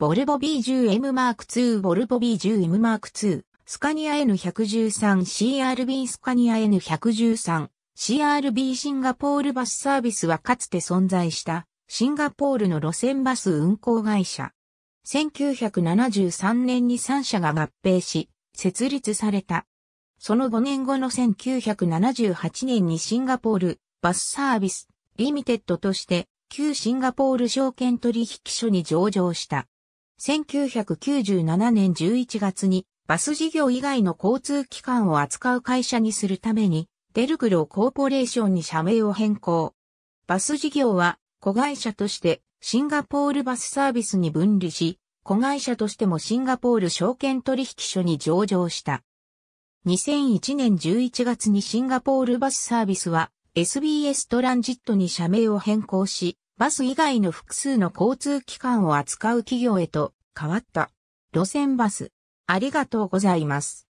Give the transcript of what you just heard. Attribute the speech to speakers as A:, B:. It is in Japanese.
A: ボルボ B10M Mark II ボルボ B10M Mark II スカニア N113CRB スカニア N113CRB シンガポールバスサービスはかつて存在したシンガポールの路線バス運行会社。1973年に3社が合併し、設立された。その5年後の1978年にシンガポールバスサービスリミテッドとして旧シンガポール証券取引所に上場した。1997年11月にバス事業以外の交通機関を扱う会社にするために、デルグローコーポレーションに社名を変更。バス事業は、子会社としてシンガポールバスサービスに分離し、子会社としてもシンガポール証券取引所に上場した。2001年11月にシンガポールバスサービスは SBS トランジットに社名を変更し、バス以外の複数の交通機関を扱う企業へと変わった。路線バス。ありがとうございます。